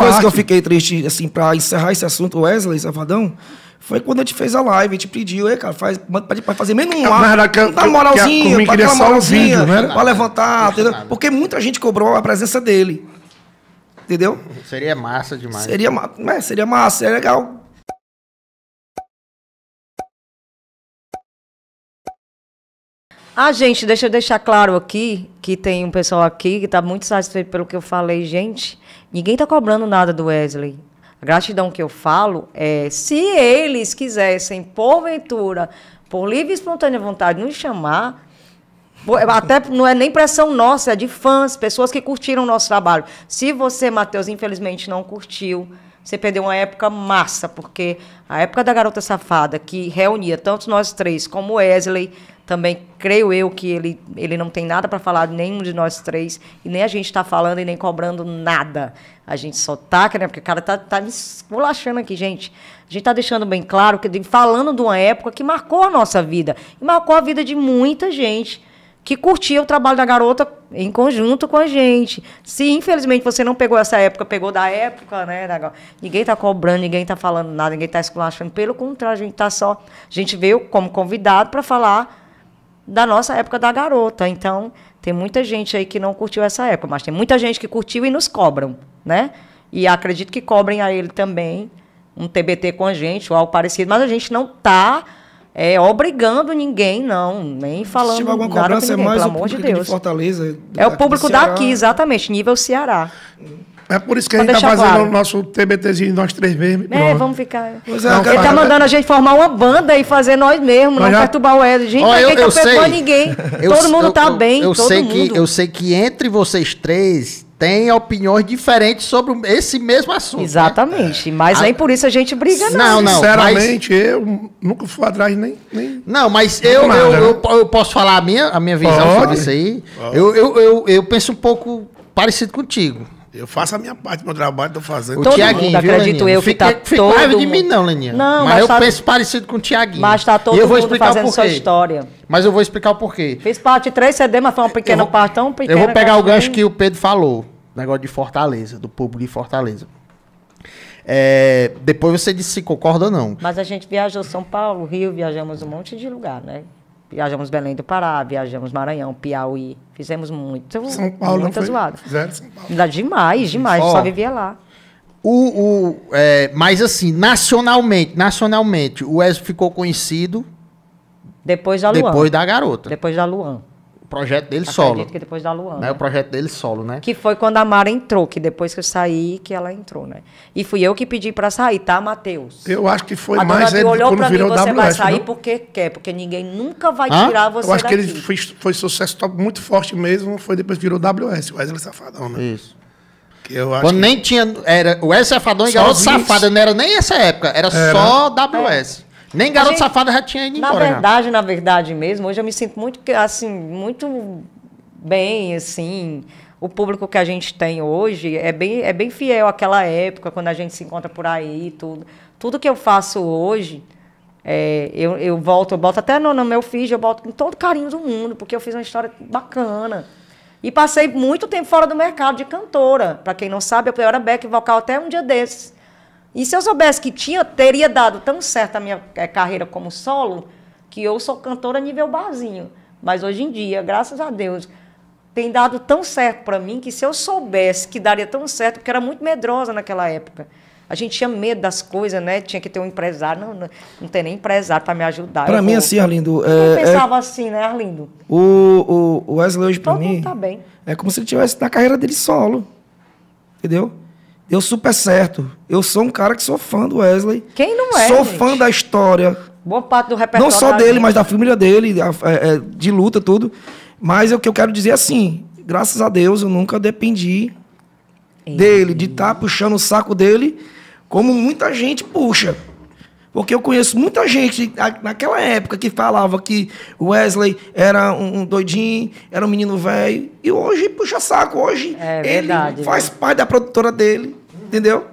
coisa que eu fiquei triste, assim, pra encerrar esse assunto, Wesley, Safadão, foi quando a gente fez a live, a gente pediu, e cara, faz, pede pra fazer menos um ar Dá que, uma moralzinha, que a, pra dar uma moralzinha, vídeo, né? pra levantar, entendeu? Porque muita gente cobrou a presença dele. Entendeu? Seria massa demais. Seria, né, massa, é, seria massa, seria legal Ah, gente, deixa eu deixar claro aqui que tem um pessoal aqui que está muito satisfeito pelo que eu falei, gente. Ninguém está cobrando nada do Wesley. A gratidão que eu falo é se eles quisessem, porventura, por livre e espontânea vontade, nos chamar. Até não é nem pressão nossa, é de fãs, pessoas que curtiram o nosso trabalho. Se você, Matheus, infelizmente não curtiu, você perdeu uma época massa, porque a época da Garota Safada, que reunia tanto nós três como Wesley, também creio eu que ele, ele não tem nada para falar de nenhum de nós três, e nem a gente está falando e nem cobrando nada. A gente só tá, né? Porque o cara tá, tá me esculachando aqui, gente. A gente tá deixando bem claro, que falando de uma época que marcou a nossa vida, e marcou a vida de muita gente que curtia o trabalho da garota em conjunto com a gente. Se infelizmente você não pegou essa época, pegou da época, né? Da... Ninguém tá cobrando, ninguém tá falando nada, ninguém tá esculachando. Pelo contrário, a gente tá só. A gente veio como convidado para falar da nossa época da garota. Então, tem muita gente aí que não curtiu essa época, mas tem muita gente que curtiu e nos cobram, né? E acredito que cobrem a ele também um TBT com a gente ou algo parecido, mas a gente não tá é, obrigando ninguém, não, nem falando Se tiver alguma nada cobrança, é ninguém, é mais pelo o amor de Deus. De Fortaleza, é o público daqui, exatamente, nível Ceará. Hum. É por isso que a gente tá fazendo claro. o nosso TBTzinho nós três mesmo. É, vamos ficar. Pois é, não, Ele tá mandando a gente formar uma banda e fazer nós mesmos, não já... perturbar o Ed. Gente, Olha, eu, eu ninguém. Eu, todo mundo tá eu, bem. Eu, sei mundo. Que, eu sei que entre vocês três tem opiniões diferentes sobre esse mesmo assunto. Né? Exatamente. Né? Mas a... É. nem por isso a gente briga, não. Não, Sinceramente, mas... eu nunca fui atrás nem. nem... Não, mas eu, nada, eu, né? eu, eu, posso falar a minha, a minha visão Pode. sobre isso aí. Eu, eu, eu, eu penso um pouco parecido contigo. Eu faço a minha parte, meu trabalho, tô fazendo. O Tiaguinho, acredito eu, que tá fica todo raiva de mim não, Leninha. Não, mas, mas eu tá... penso parecido com o Tiaguinho. Mas tá todo e eu vou mundo fazendo sua história. Mas eu vou explicar o porquê. Fiz parte de três CD, mas foi uma pequena vou, parte tão pequena. Eu vou pegar o gancho que... que o Pedro falou. Negócio de Fortaleza, do público de Fortaleza. É, depois você disse se concorda ou não. Mas a gente viajou São Paulo, Rio, viajamos um monte de lugar, né? Viajamos Belém do Pará, viajamos Maranhão, Piauí. Fizemos muito. São Paulo, muita zoada. Fizeram São Paulo. Demais, demais. Oh, só vivia lá. O, o, é, mas assim, nacionalmente, nacionalmente, o Wesley ficou conhecido. Depois da Luan. Depois da garota. Depois da Luan projeto dele Acredito solo. Acredito que depois da Luana. Né? O projeto dele solo, né? Que foi quando a Mara entrou, que depois que eu saí, que ela entrou, né? E fui eu que pedi para sair, tá, Matheus? Eu acho que foi a mais ele olhou quando mim, virou você WS, vai sair não? porque quer, porque ninguém nunca vai Hã? tirar você daqui. Eu acho daqui. que ele foi, foi sucesso muito forte mesmo, foi depois virou WS, o Wesley Safadão, né? Isso. Quando nem tinha. Era o Wesley Safadão e Garoto Safada, não era nem essa época, era, era. só WS. É. Nem garoto gente, safado já tinha ido na embora. Na verdade, já. na verdade mesmo, hoje eu me sinto muito, assim, muito bem, assim. O público que a gente tem hoje é bem, é bem fiel àquela época, quando a gente se encontra por aí e tudo. Tudo que eu faço hoje, é, eu, eu volto, eu boto até no, no meu feed, eu boto com todo carinho do mundo, porque eu fiz uma história bacana. E passei muito tempo fora do mercado de cantora. Para quem não sabe, eu era back vocal até um dia desses. E se eu soubesse que tinha, teria dado tão certo a minha eh, carreira como solo, que eu sou cantora nível barzinho. Mas hoje em dia, graças a Deus, tem dado tão certo para mim que se eu soubesse que daria tão certo, porque era muito medrosa naquela época. A gente tinha medo das coisas, né? Tinha que ter um empresário. Não, não, não tem nem empresário para me ajudar. Para mim, é vou... assim, Arlindo. Eu é, é, pensava é... assim, né, Arlindo? O, o, o Wesley hoje, para então mim. Tá bem. É como se ele tivesse na carreira dele solo. Entendeu? Eu super certo. Eu sou um cara que sou fã do Wesley. Quem não é? Sou gente? fã da história. Boa parte do repertório. Não só dele, gente. mas da família dele, é, é, de luta, tudo. Mas o que eu quero dizer é assim: graças a Deus eu nunca dependi Ei. dele, de estar tá puxando o saco dele, como muita gente puxa. Porque eu conheço muita gente naquela época que falava que Wesley era um doidinho, era um menino velho, e hoje puxa saco. Hoje é, ele verdade, faz né? parte da produtora dele. Entendeu?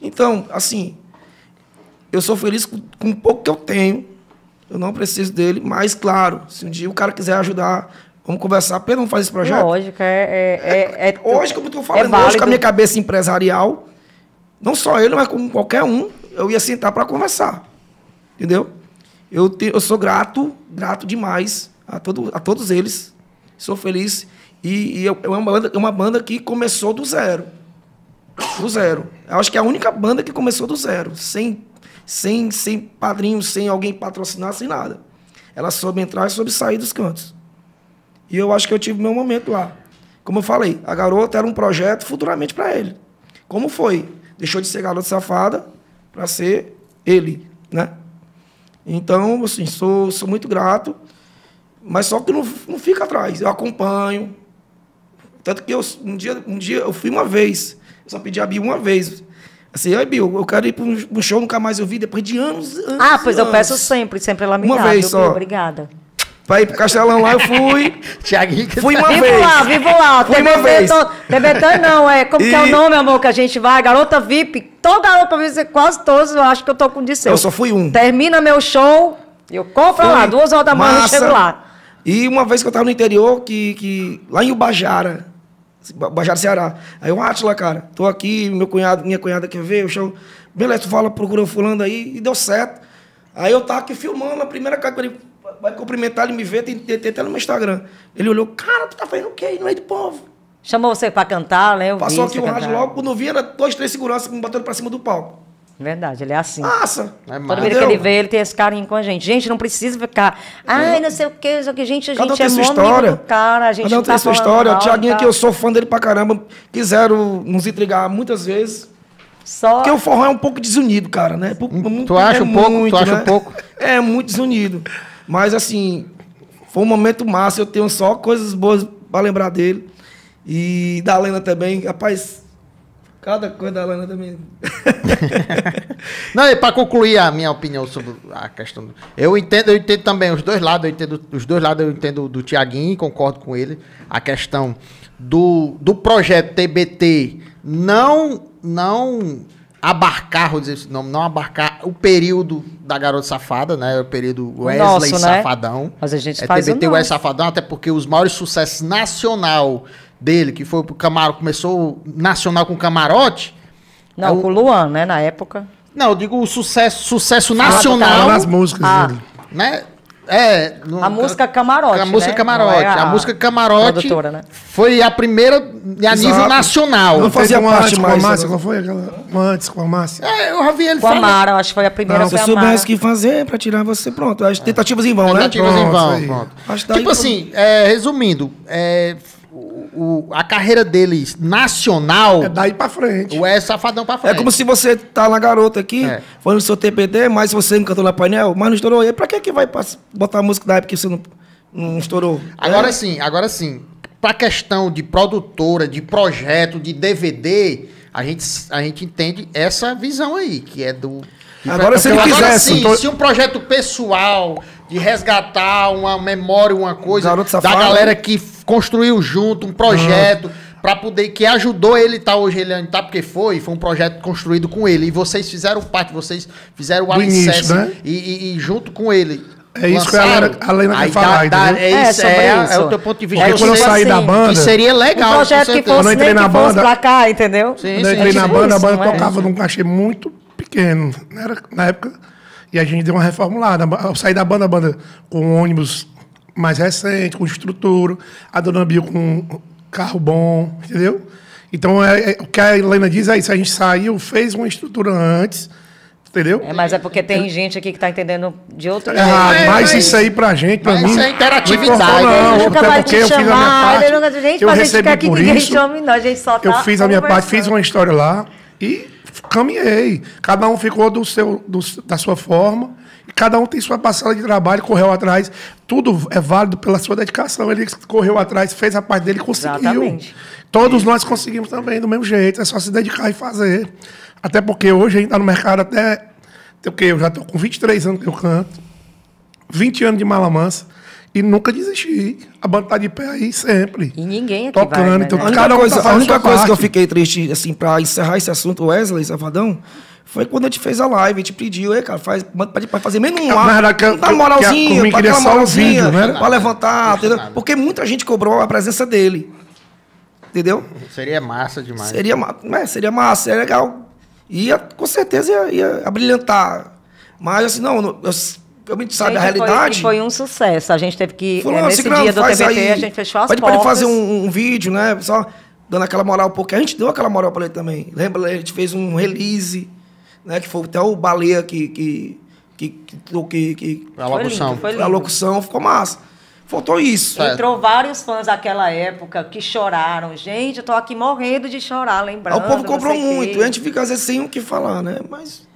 Então, assim, eu sou feliz com, com o pouco que eu tenho. Eu não preciso dele, mas claro, se um dia o cara quiser ajudar, vamos conversar, Pedro, vamos fazer esse projeto. Lógico, é. é, é, é hoje, é é como eu estou falando, hoje é com a minha cabeça empresarial, não só ele, mas com qualquer um, eu ia sentar para conversar. Entendeu? Eu, te, eu sou grato, grato demais a, todo, a todos eles. Sou feliz. E, e é, uma banda, é uma banda que começou do zero do zero. Eu acho que é a única banda que começou do zero, sem, sem, sem padrinho, sem alguém patrocinar, sem nada. Ela soube entrar e soube sair dos cantos. E eu acho que eu tive meu momento lá. Como eu falei, a garota era um projeto futuramente para ele. Como foi? Deixou de ser garota safada para ser ele, né? Então, assim, sou, sou muito grato, mas só que não, não fica atrás. Eu acompanho. Tanto que eu, um, dia, um dia eu fui uma vez eu só pedi a Bill uma vez. Assim, oi Bill, eu quero ir para um show, nunca mais eu vi, depois de anos. anos ah, pois anos. eu peço sempre, sempre ela me uma Uma vez só. Bill, obrigada. Pra ir pro Castelão lá, eu fui. Tiaguinho Fui tá uma vivo vez. lá, vivo lá. Fui TV uma vez. não, é. Como e... que é o nome, amor, que a gente vai? Garota VIP. Toda garota VIP, quase todos, eu acho que eu tô com disseu. Eu só fui um. Termina meu show, eu compro lá, duas horas da manhã eu chego lá. E uma vez que eu tava no interior, que, que lá em Ubajara, Baixada Ceará. Aí o Atila, cara, tô aqui, meu cunhado, minha cunhada quer ver, eu chamo. Beleza, tu fala, o fulano aí e deu certo. Aí eu tava aqui filmando, a primeira cara que ele vai cumprimentar, ele me vê, tem, tem, tem até no meu Instagram. Ele olhou, cara, tu tá fazendo o quê? Não é do povo. Chamou você pra cantar, né? Eu Passou aqui o rádio logo, quando eu vi, era dois, três seguranças me batendo pra cima do palco. Verdade, ele é assim. Nossa! É Todo mundo que ele vê, ele tem esse carinho com a gente. Gente, não precisa ficar. Ai, não sei o que, não sei o que. Gente, a gente tem é sua história. cara. A gente não um tá tem essa história. O Tiaguinho aqui, eu sou fã dele pra caramba. Quiseram nos intrigar muitas vezes. Só... Porque o forró é um pouco desunido, cara, né? Hum, tu acha é um pouco? Muito, tu acha né? um pouco? É, muito desunido. Mas, assim, foi um momento massa. Eu tenho só coisas boas pra lembrar dele. E da Lena também. Rapaz, Cada coisa da Lana também. não, e para concluir a minha opinião sobre a questão. Do... Eu entendo, eu entendo também os dois lados, eu entendo os dois lados, eu entendo do Tiaguinho, concordo com ele. A questão do, do projeto TBT não não abarcar, vou dizer esse nome, não abarcar o período da garota safada, né? O período Wesley Nosso, né? Safadão. Né? Mas a gente é faz TBT o Wesley Safadão, até porque os maiores sucessos nacional dele, que foi pro Camaro, começou nacional com camarote. Não, é com o Luan, né, na época. Não, eu digo o sucesso, sucesso nacional. Ah, nas músicas ah. dele. Né? É, no, a música Camarote. A música né? Camarote. É a, a, música Camarote né? foi a primeira a nível Exato. nacional. Não fazia uma antes com a Márcia? Qual foi aquela? Uma antes com a Márcia? É, eu já vi ele Com a Mara, acho que foi a primeira. Não, se eu soubesse o que fazer pra tirar você, pronto. As tentativas em vão, né? Tentativas pronto, em vão, pronto. Tipo assim, é, resumindo, é, o, a carreira deles nacional. É daí pra frente. O é safadão pra é frente. É como se você tá na garota aqui, é. falando do seu TPD, mas você não cantou na painel, mas não estourou. E pra que, que vai botar a música da época que você não, não estourou? Agora é. sim, agora sim. Pra questão de produtora, de projeto, de DVD, a gente, a gente entende essa visão aí, que é do. Agora, se ele agora, quisesse, sim, tô... Então- se um projeto pessoal de resgatar uma memória, uma coisa da galera né? que construiu junto um projeto para poder que ajudou ele tá hoje ele tá porque foi foi um projeto construído com ele e vocês fizeram parte vocês fizeram o alicerce né? e, e, e junto com ele é isso Lançaram. que a Lena quer falar, dá, É, isso, é, é, isso. é o teu ponto de vista. Aí quando eu saí assim, da banda... seria legal, um projeto que fosse, Quando eu entrei na banda... pra cá, entendeu? Sim, quando eu entrei é na banda, isso, a banda é? tocava num cachê muito pequeno. Né? Era, na época... E a gente deu uma reformulada. Eu saí da banda, a banda com um ônibus mais recente, com estrutura, a dona Bio com carro bom, entendeu? Então, é, é, o que a Helena diz é isso. A gente saiu, fez uma estrutura antes, entendeu? É, mas é porque tem gente aqui que está entendendo de outra coisa. Ah, é, mas isso aí a gente, para mim... Isso é interatividade. Não, não, né? eu nunca, gente, eu recebi gente por isso. a gente só eu tá fiz a minha parte, fiz uma história lá e caminhei. Cada um ficou do seu, do, da sua forma. cada um tem sua parcela de trabalho, correu atrás. Tudo é válido pela sua dedicação. Ele correu atrás, fez a parte dele e conseguiu. Exatamente. Todos nós conseguimos também, do mesmo jeito. É só se dedicar e fazer. Até porque hoje a gente está no mercado até. O que? Eu já estou com 23 anos que eu canto, 20 anos de mansa e nunca desisti A banda tá de pé aí sempre. E ninguém aqui Tocando, vai, né? então, a única cada coisa, tá a única coisa que eu fiquei triste, assim, pra encerrar esse assunto, Wesley, Safadão, foi quando a gente fez a live, a gente pediu, cara, faz, pede pra fazer menos um é, lá. Que, dá moralzinha, que a, queria só vídeo, né? Pra levantar, entendeu? Porque muita gente cobrou a presença dele. Entendeu? Seria massa demais. Seria, né? seria massa, seria legal. Ia, com certeza ia, ia Mas assim, não, eu a gente sabe gente, a realidade. Foi, foi um sucesso. A gente teve que. Eh, Falou, é, nesse dia do TBT, aí, a gente fechou as pede portas. Pode fazer um, um, vídeo, né? Só dando aquela moral, porque a gente deu aquela moral para ele também. Lembra? A gente fez um release, né? Que foi até o Baleia que. que, que, que, que a locução. Foi lindo, foi lindo. A locução ficou massa. Faltou isso. Certo. É. Entrou vários fãs daquela época que choraram. Gente, eu tô aqui morrendo de chorar, lembrando. Ah, o povo comprou muito. Que... A gente fica às vezes sem o que falar, né? Mas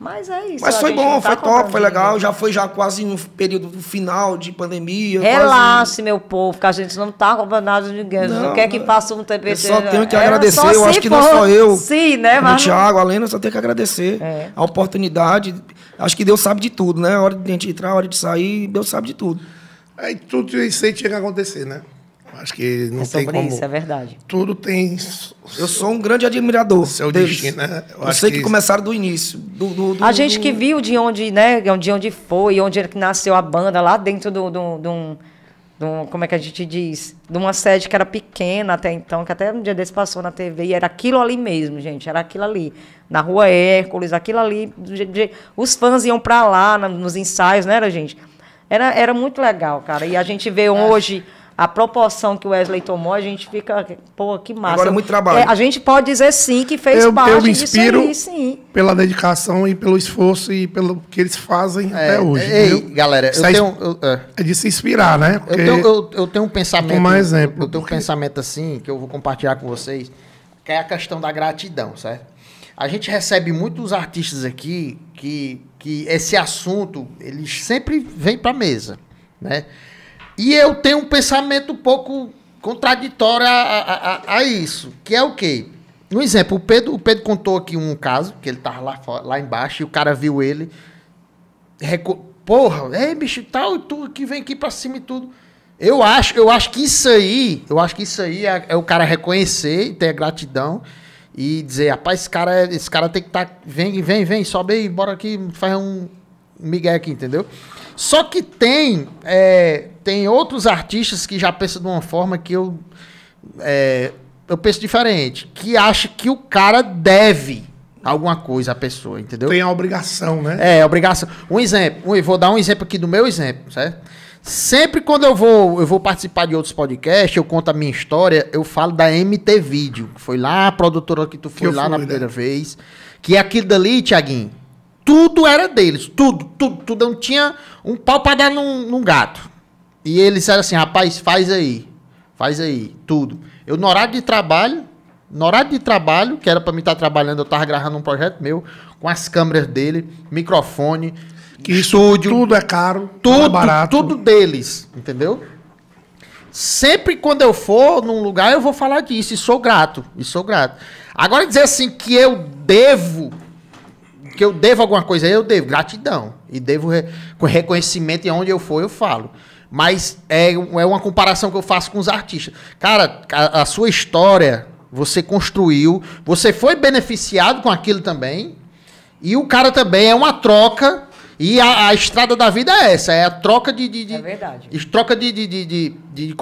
mas é isso. Mas foi bom, tá foi top, foi legal. Já foi já quase no período final de pandemia. Relaxe, quase... meu povo, que a gente não tá comprando nada de ninguém. Não, não quer que né? passe um TPT. Eu só né? tenho que agradecer, eu acho que não é só eu. Sim, né, mas... O Thiago, a Lena, só tenho que agradecer é. a oportunidade. Acho que Deus sabe de tudo, né? A hora de gente entrar, a hora de sair, Deus sabe de tudo. Aí tudo isso aí tinha que acontecer, né? Acho que não é tem como. Isso, é verdade. Tudo tem. Eu sou um grande admirador. Seu deles. destino, né? Eu, eu sei que, que, começaram do início. Do, do, do a gente do... que viu de onde, né, de onde foi, onde é nasceu a banda, lá dentro do, do, do, Como é que a gente diz? De uma sede que era pequena até então, que até um dia desse passou na TV, e era aquilo ali mesmo, gente. Era aquilo ali. Na rua Hércules, aquilo ali. Os fãs iam para lá nos ensaios, né, era, gente? Era, era muito legal, cara. E a gente vê é. hoje a proporção que o Wesley tomou, a gente fica, pô, que massa. Agora é muito trabalho. É, a gente pode dizer sim que fez eu, parte eu me inspiro aí, sim. Pela dedicação e pelo esforço e pelo que eles fazem é, até hoje. É, ei, galera, eu é, tenho, eu, é. é de se inspirar, né? Porque eu, tenho, eu, eu tenho um pensamento. Tomar exemplo. Eu tenho porque... um pensamento assim que eu vou compartilhar com vocês, que é a questão da gratidão, certo? A gente recebe muitos artistas aqui que, que esse assunto, eles sempre vem para mesa, né? E eu tenho um pensamento um pouco contraditório a, a, a, a isso, que é o quê? Um exemplo, o Pedro, o Pedro contou aqui um caso, que ele tava lá, lá embaixo, e o cara viu ele. Porra, é bicho, tal, e tu que vem aqui pra cima e tudo. Eu acho, eu acho que isso aí, eu acho que isso aí é, é o cara reconhecer, ter gratidão e dizer, rapaz, esse cara, é, esse cara tem que estar. Tá, vem, vem, vem, sobe aí, bora aqui, faz um migué aqui, entendeu? Só que tem, é, tem outros artistas que já pensam de uma forma que eu, é, eu penso diferente. Que acha que o cara deve alguma coisa à pessoa, entendeu? Tem a obrigação, né? É, obrigação. Um exemplo, um, vou dar um exemplo aqui do meu exemplo, certo? Sempre quando eu vou, eu vou participar de outros podcasts, eu conto a minha história, eu falo da MT Vídeo, que foi lá a produtora que tu foi que lá fui, na né? primeira vez, que é aquilo dali, Tiaguinho, tudo era deles, tudo, tudo, tudo. Não tinha um pau para dar num, num gato. E eles eram assim, rapaz, faz aí, faz aí, tudo. Eu no horário de trabalho, no horário de trabalho, que era para mim estar tá trabalhando, eu tava gravando um projeto meu, com as câmeras dele, microfone, que estúdio. Tudo é caro, tudo é barato. Tudo deles, entendeu? Sempre quando eu for num lugar, eu vou falar disso, e sou grato, e sou grato. Agora dizer assim que eu devo que eu devo alguma coisa eu devo gratidão. E devo re reconhecimento e onde eu for, eu falo. Mas é, é uma comparação que eu faço com os artistas. Cara, a, a sua história, você construiu, você foi beneficiado com aquilo também. E o cara também é uma troca e a, a, estrada da vida é essa, é a troca de. de, de é verdade. De, troca de, de, de, de,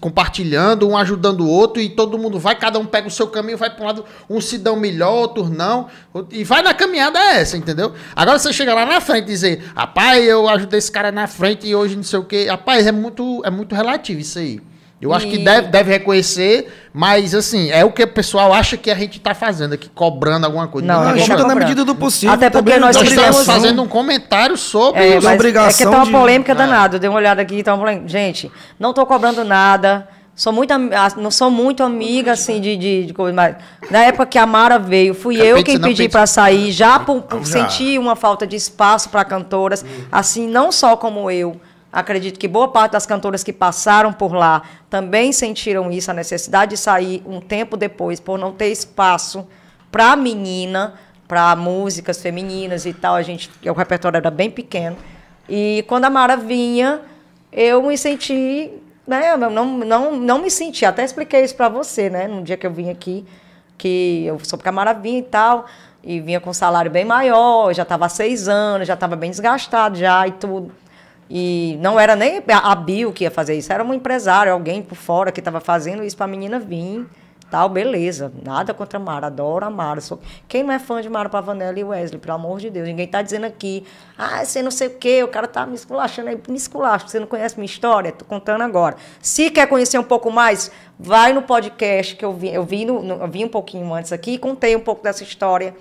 compartilhando, um ajudando o outro, e todo mundo vai, cada um pega o seu caminho, vai para um lado, um se dão melhor, outro não. E vai na caminhada é essa, entendeu? Agora você chega lá na frente e dizer, rapaz, eu ajudei esse cara na frente e hoje não sei o quê. Rapaz, é muito, é muito relativo isso aí. Eu acho que deve, deve reconhecer, mas assim, é o que o pessoal acha que a gente está fazendo aqui, cobrando alguma coisa. Não, não ajuda é na medida do possível. Até porque também, nós, nós estamos fazendo um comentário sobre é, os obrigação. É que tá uma polêmica de... É. danada. Eu dei uma olhada aqui, tá uma polêmica. Gente, não estou cobrando nada. Sou muito, não sou muito amiga, assim, de, de, de coisa, mas na época que a Mara veio, fui eu, eu quem pedi para sair, já por, por sentir uma falta de espaço para cantoras, assim, não só como eu, Acredito que boa parte das cantoras que passaram por lá também sentiram isso, a necessidade de sair um tempo depois, por não ter espaço para a menina, para músicas femininas e tal. A gente, o repertório era bem pequeno. E quando a Mara vinha, eu me senti, né, não, não, não me senti, até expliquei isso para você, né, no dia que eu vim aqui, que eu soube que a Mara vinha e tal, e vinha com um salário bem maior, já estava há seis anos, já estava bem desgastado já e tudo. E não era nem a Bill que ia fazer isso, era um empresário, alguém por fora que estava fazendo isso para a menina vir. Tal, beleza. Nada contra Mara, adoro a Mara. Sou... Quem não é fã de Mara Pavanelli e Wesley, pelo amor de Deus, ninguém tá dizendo aqui, ah, você não sei o quê, o cara tá me esculachando aí, me esculacha, você não conhece minha história, tô contando agora. Se quer conhecer um pouco mais, vai no podcast que eu vi, eu vi, no, no, eu vi um pouquinho antes aqui e contei um pouco dessa história,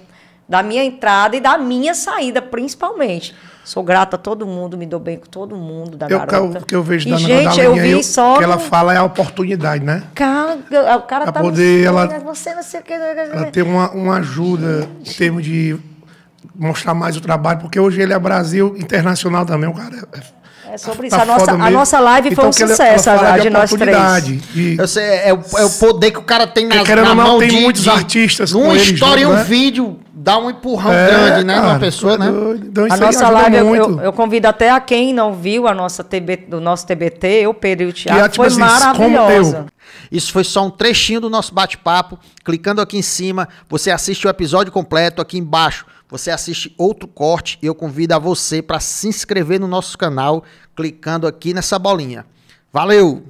da minha entrada e da minha saída, principalmente. Sou grata a todo mundo, me dou bem com todo mundo da eu, garota. O que eu vejo da e, gente, Nadalinha, eu vi eu, só que ela fala é a oportunidade, né? Cara, o cara pra tá poder ela, né? você não sei o que. Ela tem uma, uma ajuda gente. em termos de mostrar mais o trabalho, porque hoje ele é Brasil internacional também, o cara é é sobre isso. Tá a, nossa, a nossa live então, foi um então, sucesso, ela, ela a de, de nós três. E... sei, é, o, é, o, poder que o cara tem na, na mão tem de, muitos de, artistas. Uma história e um né? vídeo dá um empurrão é, grande, né? Cara, uma pessoa, tá né? Doido. Então, a nossa live, eu, eu, eu, convido até a quem não viu a nossa TB, do nosso TBT, eu, Pedro e o é Thiago, é, tipo foi assim, maravilhosa. Isso foi só um trechinho do nosso bate-papo. Clicando aqui em cima, você assiste o episódio completo. Aqui embaixo você assiste outro corte e eu convido a você para se inscrever no nosso canal clicando aqui nessa bolinha. Valeu!